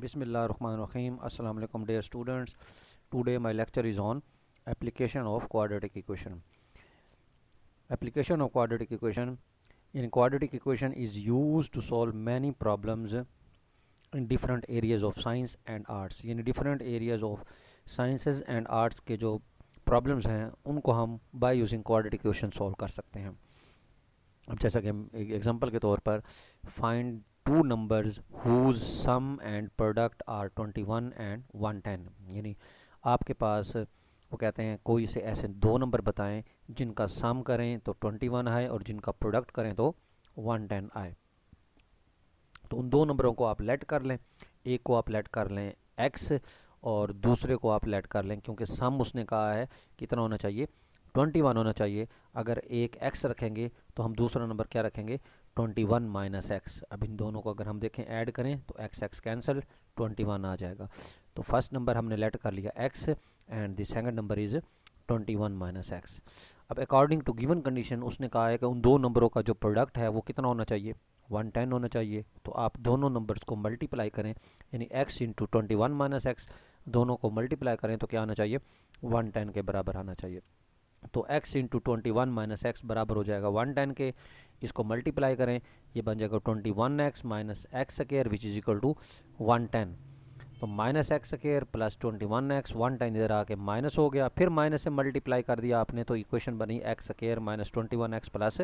बिसमीम असल dear students today my lecture is on application of quadratic equation application of quadratic equation in quadratic equation is use to solve many problems in different areas of science and arts यानी different areas of sciences and arts के जो problems हैं उनको हम by using quadratic equation solve कर सकते हैं अब जैसा कि एग्जाम्पल के तौर पर find whose sum and product are twenty one and one ten यानी आपके पास वो कहते हैं कोई से ऐसे दो नंबर बताएं जिनका सम करें तो ट्वेंटी वन आए और जिनका प्रोडक्ट करें तो वन टेन आए तो उन दो नंबरों को आप लेट कर लें एक को आप लेट कर लें एक्स और दूसरे को आप लेट कर लें क्योंकि सम उसने कहा है कितना होना चाहिए ट्वेंटी वन होना चाहिए अगर एक एक्स रखेंगे तो हम दूसरा नंबर क्या रखेंगे ट्वेंटी वन माइनस एक्स अब इन दोनों को अगर हम देखें ऐड करें तो x x cancel twenty one आ जाएगा तो फर्स्ट नंबर हमने लेट कर लिया x and the second number is twenty one minus x अब अकॉर्डिंग टू गिवन कंडीशन उसने कहा है कि उन दो नंबरों का जो प्रोडक्ट है वो कितना होना चाहिए वन टेन होना चाहिए तो आप दोनों नंबर्स को मल्टीप्लाई करें यानी x into twenty one minus x दोनों को मल्टीप्लाई करें तो क्या आना चाहिए वन टेन के बराबर आना चाहिए तो x into twenty one minus x बराबर हो जाएगा वन टेन के इसको मल्टीप्लाई करें ये बन जाएगा twenty one x minus x square which is equal to one ten तो minus x square plus twenty one x one ten इधर आके माइनस हो गया फिर माइनस से मल्टीप्लाई कर दिया आपने तो इक्वेशन बनी x square minus twenty one x plus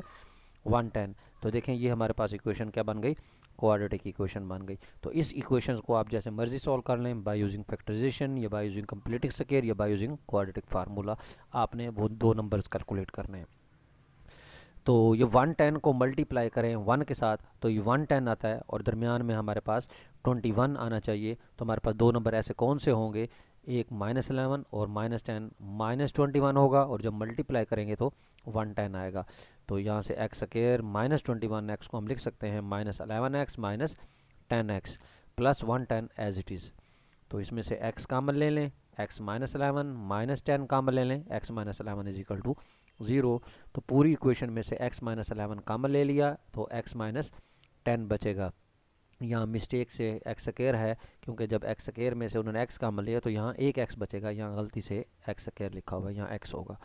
one ten तो देखें ये हमारे पास इक्वेशन क्या बन गई क्वाड्रेटिक इक्वेशन बन गई तो इस इक्वेशन को आप जैसे मर्जी सॉल्व कर लें बाय यूजिंग फैक्टराइजेशन या बाय यूजिंग कम्प्लीटिक स्केयर या बाय यूजिंग क्वाड्रेटिक फार्मूला आपने वो दो नंबर्स कैलकुलेट करने हैं तो ये वन टेन को मल्टीप्लाई करें वन के साथ तो ये वन टेन आता है और दरमियान में हमारे पास ट्वेंटी वन आना चाहिए तो हमारे पास दो नंबर ऐसे कौन से होंगे एक माइनस अलेवन और minus ten minus twenty one होगा और जब मल्टीप्लाई करेंगे तो वन टेन आएगा तो यहाँ से x square minus twenty one x को हम लिख सकते हैं minus eleven x minus ten x plus one ten as it is तो इसमें से एक्स कामन ले लें x minus eleven minus ten common ले लें x minus eleven is equal to zero तो पूरी इक्वेशन में से एक्स माइनस अलेवन कामन ले लिया तो एक्स माइनस टेन बचेगा यहाँ मिस्टेक से एक्स स्केयर है क्योंकि जब एक्स स्केयर में से उन्होंने एक्स काम लिया तो यहाँ एक एक्स बचेगा यहाँ गलती से एक्स स्केयर लिखा हुआ है यहाँ एक्स होगा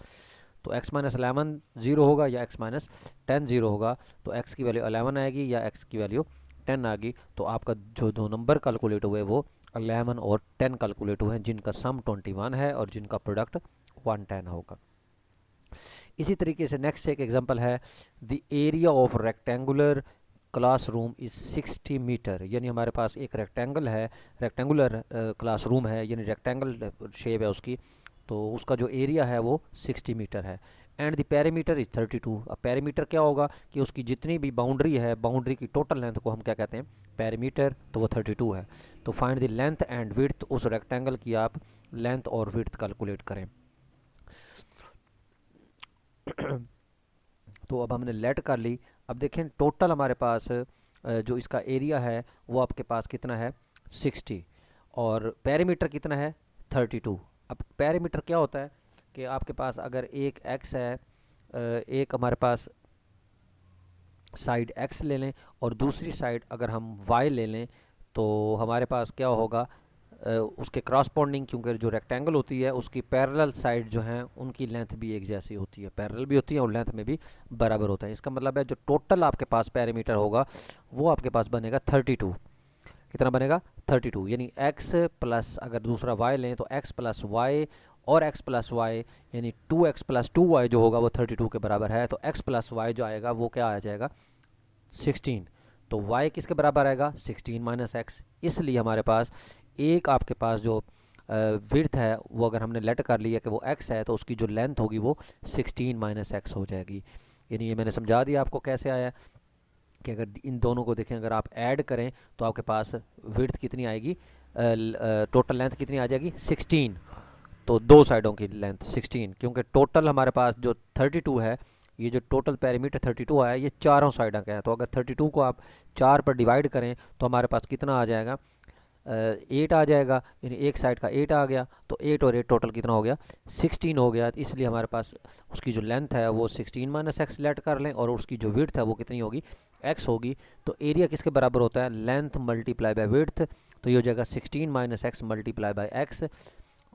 तो एक्स माइनस अलेवन जीरो होगा या एक्स माइनस टेन जीरो होगा तो एक्स की वैल्यू अलेवन आएगी या एक्स की वैल्यू टेन आएगी तो आपका जो दो नंबर कैलकुलेट हुए वो अलेवन और टेन कैलकुलेट हुए हैं जिनका सम ट्वेंटी वन है और जिनका प्रोडक्ट वन टेन होगा इसी तरीके से नेक्स्ट एक एग्जांपल है the area of rectangular classroom is 60 metre यानी हमारे पास एक रेक्टेंगल है रेक्टेंगुलर क्लासरूम है यानी रेक्टेंगल शेप है उसकी तो उसका जो एरिया है वो 60 मीटर है एंड द पैरामीटर इज 32 अब पैरामीटर क्या होगा कि उसकी जितनी भी बाउंड्री है बाउंड्री की टोटल लेंथ को हम क्या कहते हैं पैरामीटर तो वो 32 है तो find the length and width उस रेक्टेंगल की आप लेंथ और विड्थ कैलकुलेट करें तो अब हमने लेट कर ली अब देखें टोटल हमारे पास जो इसका एरिया है वो आपके पास कितना है सिक्सटी और पैरामीटर कितना है थर्टी टू अब पैरामीटर क्या होता है कि आपके पास अगर एक एक्स है एक हमारे पास साइड एक्स ले लें और दूसरी साइड अगर हम वाई ले लें तो हमारे पास क्या होगा उसके क्रॉसपॉन्डिंग क्योंकि जो रेक्टेंगल होती है उसकी पैरेलल साइड जो हैं उनकी लेंथ भी एक जैसी होती है पैरेलल भी होती है और लेंथ में भी बराबर होता है इसका मतलब है जो टोटल आपके पास पैरामीटर होगा वो आपके पास बनेगा थर्टी टू कितना बनेगा थर्टी टू यानी एक्स प्लस अगर दूसरा वाई लें तो एक्स प्लस वाई और x प्लस वाई यानी two x plus two y जो होगा वो थर्टी टू के बराबर है तो एक्स प्लस वाई जो आएगा वो क्या आ जाएगा सिक्सटीन तो y किसके बराबर आएगा सिक्सटीन माइनस एक्स इसलिए हमारे पास एक आपके पास जो विर्थ है वो अगर हमने लेट कर लिया कि वो एक्स है तो उसकी जो लेंथ होगी वो सिक्सटीन माइनस एक्स हो जाएगी यानी ये मैंने समझा दिया आपको कैसे आया कि अगर इन दोनों को देखें अगर आप ऐड करें तो आपके पास विर्थ कितनी आएगी टोटल लेंथ कितनी आ जाएगी सिक्सटीन तो दो साइडों की लेंथ सिक्सटीन क्योंकि टोटल हमारे पास जो थर्टी टू है ये जो टोटल पैरामीटर 32 आया ये चारों साइडों का है तो अगर 32 को आप चार पर डिवाइड करें तो हमारे पास कितना आ जाएगा एट आ जाएगा यानी एक साइड का एट आ गया तो एट और एट टोटल कितना हो गया सिक्सटीन हो गया इसलिए हमारे पास उसकी जो लेंथ है वो सिक्सटीन माइनस एक्स लेट कर लें और उसकी जो विर्थ है वो कितनी होगी एक्स होगी तो एरिया किसके बराबर होता है लेंथ मल्टीप्लाई बाय विर्थ तो ये हो जाएगा sixteen minus X multiply by X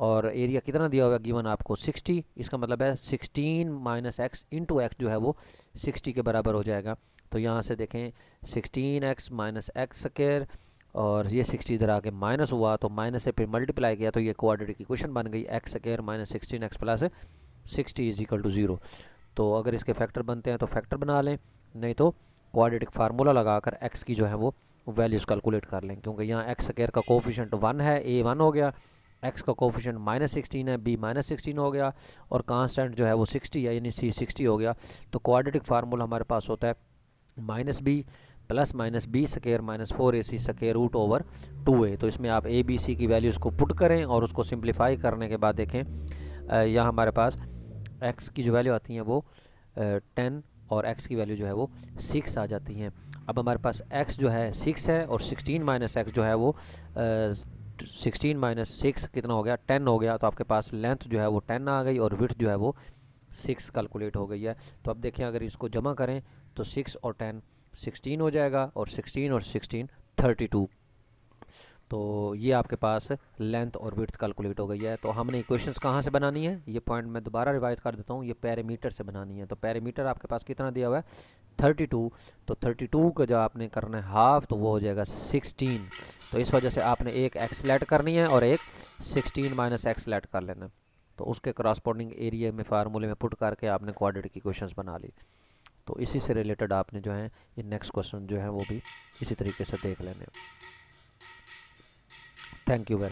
और एरिया कितना दिया हुआ है गिवन आपको 60 इसका मतलब है 16 माइनस एक्स इंटू एक्स जो है वो 60 के बराबर हो जाएगा तो यहाँ से देखें sixteen X minus x square और ये सिक्सटी इधर आके माइनस हुआ तो माइनस से फिर मल्टीप्लाई किया तो ये क्वाड्रेटिक इक्वेशन बन गई X square minus sixteen X plus sixty is equal to zero तो अगर इसके फैक्टर बनते हैं तो फैक्टर बना लें नहीं तो क्वाड्रेटिक फार्मूला लगाकर एक्स की जो है वो वैल्यूज़ कैलकुलेट कर लें क्योंकि यहाँ एक्स स्केयर का कोफिशेंट वन है ए वन हो गया एक्स का कोफिशेंट माइनस सिक्सटीन है बी माइनस सिक्सटीन हो गया और कांस्टेंट जो है वो सिक्सटी है यानी सी सिक्सटी हो गया तो क्वाड्रेटिक फार्मूला हमारे पास होता है minus B plus minus B square minus four A C square root over two A तो इसमें आप ए बी सी की वैल्यूज़ को पुट करें और उसको सिंप्लीफाई करने के बाद देखें यहाँ हमारे पास एक्स की जो वैल्यू आती है वो टेन और एक्स की वैल्यू जो है वो सिक्स आ जाती हैं अब हमारे पास एक्स जो है सिक्स है और सिक्सटीन माइनस एक्स जो है वो सिक्सटीन माइनस सिक्स कितना हो गया टेन हो गया तो आपके पास लेंथ जो है वो टेन आ गई और विथ जो है वो सिक्स कैलकुलेट हो गई है तो अब देखें अगर इसको जमा करें तो सिक्स और टेन सिक्सटीन हो जाएगा और सिक्सटीन और सिक्सटीन थर्टी टू तो ये आपके पास लेंथ और विर्थ कैलकुलेट हो गई है तो हमने इक्वेशंस कहाँ से बनानी है ये पॉइंट मैं दोबारा रिवाइज कर देता हूँ ये पैरामीटर से बनानी है तो पैरामीटर आपके पास कितना दिया हुआ है 32 तो 32 का जो आपने करना है हाफ तो वो हो जाएगा 16 तो इस वजह से आपने एक एक्सलेट करनी है और एक 16 माइनस एक्सलेट कर लेना है तो उसके क्रॉसपोर्डिंग एरिए में फार्मूले में पुट करके आपने क्वाडिट की क्वेश्चन बना ली तो इसी से रिलेटेड आपने जो है ये नेक्स्ट क्वेश्चन जो है वो भी इसी तरीके से देख लेने थैंक यू वेरी